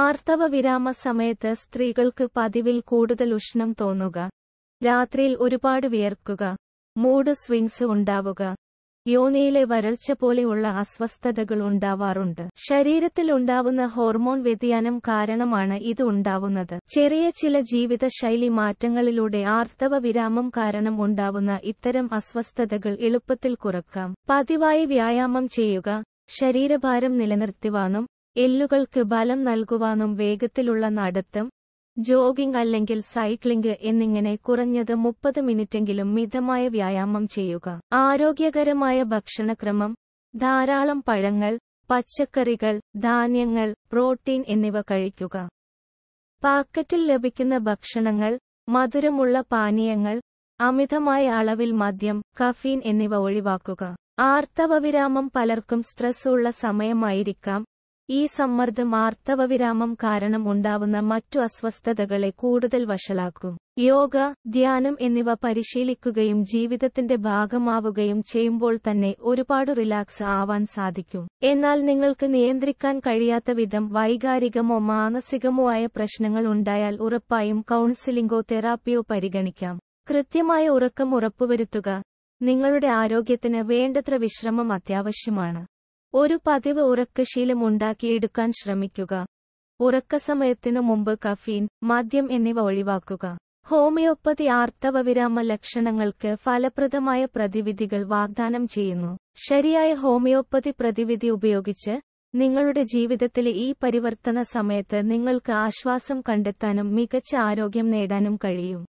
ആർത്തവ വിരാമ സമയത്ത് സ്ത്രീകൾക്ക് പതിവിൽ കൂടുതൽ ഉഷ്ണം തോന്നുക രാത്രിയിൽ ഒരുപാട് വിയർക്കുക മൂഡ് സ്വിങ്സ് ഉണ്ടാവുക യോനിയിലെ വരൾച്ച പോലെയുള്ള അസ്വസ്ഥതകൾ ഉണ്ടാവാറുണ്ട് ശരീരത്തിൽ ഉണ്ടാവുന്ന ഹോർമോൺ വ്യതിയാനം കാരണമാണ് ഇത് ഉണ്ടാവുന്നത് ചെറിയ ചില ജീവിതശൈലി മാറ്റങ്ങളിലൂടെ ആർത്തവ വിരാമം കാരണം ഉണ്ടാവുന്ന ഇത്തരം അസ്വസ്ഥതകൾ എളുപ്പത്തിൽ കുറക്കാം പതിവായി വ്യായാമം ചെയ്യുക ശരീരഭാരം നിലനിർത്തിവാനും എല്ലുകൾക്ക് ബലം നൽകുവാനും വേഗത്തിലുള്ള നടത്തം ജോഗിംഗ് അല്ലെങ്കിൽ സൈക്ലിംഗ് എന്നിങ്ങനെ കുറഞ്ഞത് മുപ്പത് മിനിറ്റെങ്കിലും മിതമായ വ്യായാമം ചെയ്യുക ആരോഗ്യകരമായ ഭക്ഷണക്രമം ധാരാളം പഴങ്ങൾ പച്ചക്കറികൾ ധാന്യങ്ങൾ പ്രോട്ടീൻ എന്നിവ കഴിക്കുക പാക്കറ്റിൽ ലഭിക്കുന്ന ഭക്ഷണങ്ങൾ മധുരമുള്ള പാനീയങ്ങൾ അമിതമായ അളവിൽ മദ്യം കഫീൻ എന്നിവ ഒഴിവാക്കുക ആർത്തവവിരാമം പലർക്കും സ്ട്രെസ് ഉള്ള സമയമായിരിക്കാം ഈ സമ്മർദ്ദം ആർത്തവവിരാമം കാരണം ഉണ്ടാവുന്ന മറ്റു അസ്വസ്ഥതകളെ കൂടുതൽ വഷളാക്കും യോഗ ധ്യാനം എന്നിവ പരിശീലിക്കുകയും ജീവിതത്തിന്റെ ഭാഗമാവുകയും ചെയ്യുമ്പോൾ തന്നെ ഒരുപാട് റിലാക്സ് ആവാൻ സാധിക്കും എന്നാൽ നിങ്ങൾക്ക് നിയന്ത്രിക്കാൻ കഴിയാത്ത വിധം വൈകാരികമോ മാനസികമോ ആയ പ്രശ്നങ്ങൾ ഉണ്ടായാൽ ഉറപ്പായും കൗൺസിലിംഗോ തെറാപ്പിയോ പരിഗണിക്കാം കൃത്യമായ ഉറക്കം ഉറപ്പുവരുത്തുക നിങ്ങളുടെ ആരോഗ്യത്തിന് വേണ്ടത്ര വിശ്രമം അത്യാവശ്യമാണ് ഒരു പതിവ് ഉറക്കശീലം ഉണ്ടാക്കിയെടുക്കാൻ ശ്രമിക്കുക ഉറക്കസമയത്തിനു മുമ്പ് കഫീൻ മദ്യം എന്നിവ ഒഴിവാക്കുക ഹോമിയോപ്പതി ആർത്തവവിരാമ ലക്ഷണങ്ങൾക്ക് ഫലപ്രദമായ പ്രതിവിധികൾ വാഗ്ദാനം ചെയ്യുന്നു ശരിയായ ഹോമിയോപ്പതി പ്രതിവിധി ഉപയോഗിച്ച് നിങ്ങളുടെ ജീവിതത്തിലെ ഈ പരിവർത്തന സമയത്ത് നിങ്ങൾക്ക് ആശ്വാസം കണ്ടെത്താനും മികച്ച ആരോഗ്യം നേടാനും കഴിയും